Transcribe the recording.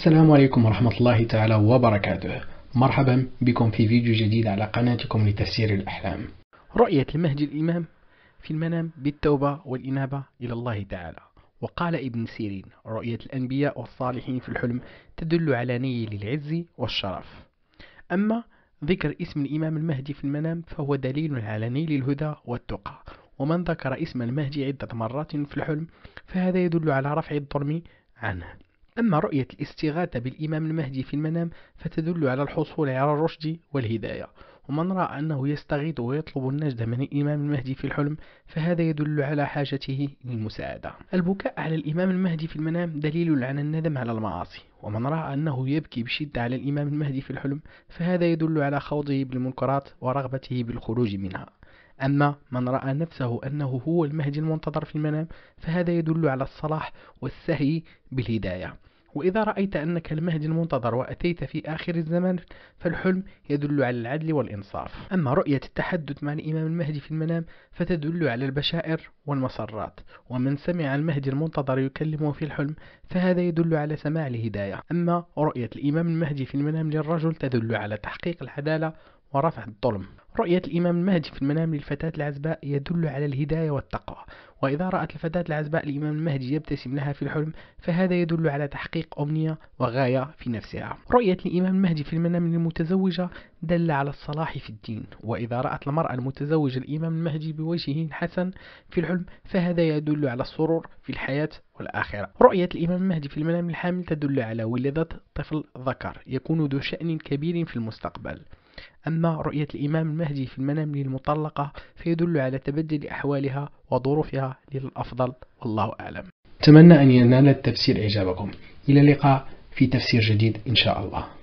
السلام عليكم ورحمة الله تعالى وبركاته مرحبا بكم في فيديو جديد على قناتكم لتفسير الأحلام رؤية المهدي الإمام في المنام بالتوبة والإنابة إلى الله تعالى وقال ابن سيرين رؤية الأنبياء والصالحين في الحلم تدل على نيل العز والشرف أما ذكر اسم الإمام المهدي في المنام فهو دليل على نيل الهدى والتقى ومن ذكر اسم المهدي عدة مرات في الحلم فهذا يدل على رفع الظلم عنه أما رؤية الاستغاثة بالإمام المهدي في المنام فتدل على الحصول على الرشد والهداية ومن رأى أنه يستغيث ويطلب النجدة من الإمام المهدي في الحلم فهذا يدل على حاجته للمساعدة البكاء على الإمام المهدي في المنام دليل على الندم على المعاصي ومن رأى أنه يبكي بشدة على الإمام المهدي في الحلم فهذا يدل على خوضه بالمنكرات ورغبته بالخروج منها أما من رأى نفسه أنه هو المهدي المنتظر في المنام فهذا يدل على الصلاح والسهي بالهداية وإذا رأيت أنك المهدي المنتظر وأتيت في آخر الزمان فالحلم يدل على العدل والإنصاف أما رؤية التحدث مع الإمام المهدي في المنام فتدل على البشائر والمسرات ومن سمع المهدي المنتظر يكلمه في الحلم فهذا يدل على سماع الهداية أما رؤية الإمام المهدي في المنام للرجل تدل على تحقيق العدالة ورفع الظلم رؤية الإمام المهدي في المنام للفتاة العزباء يدل على الهداية والتقوى وإذا رأت الفتاة العزباء الإمام المهدي يبتسم لها في الحلم فهذا يدل على تحقيق أمنية وغاية في نفسها رؤية الإمام المهدي في المنام للمتزوجة دل على الصلاح في الدين وإذا رأت المرأة المتزوجة الإمام المهدي بوجهه الحسن في الحلم فهذا يدل على السرور في الحياة والآخرة رؤية الإمام المهدي في المنام الحامل تدل على ولادة طفل ذكر يكون ذو شأن كبير في المستقبل أما رؤية الإمام المهدي في المنام للمطلقة فيدل على تبدل أحوالها وظروفها للأفضل والله أعلم أتمنى أن ينال التفسير إعجابكم إلى اللقاء في تفسير جديد إن شاء الله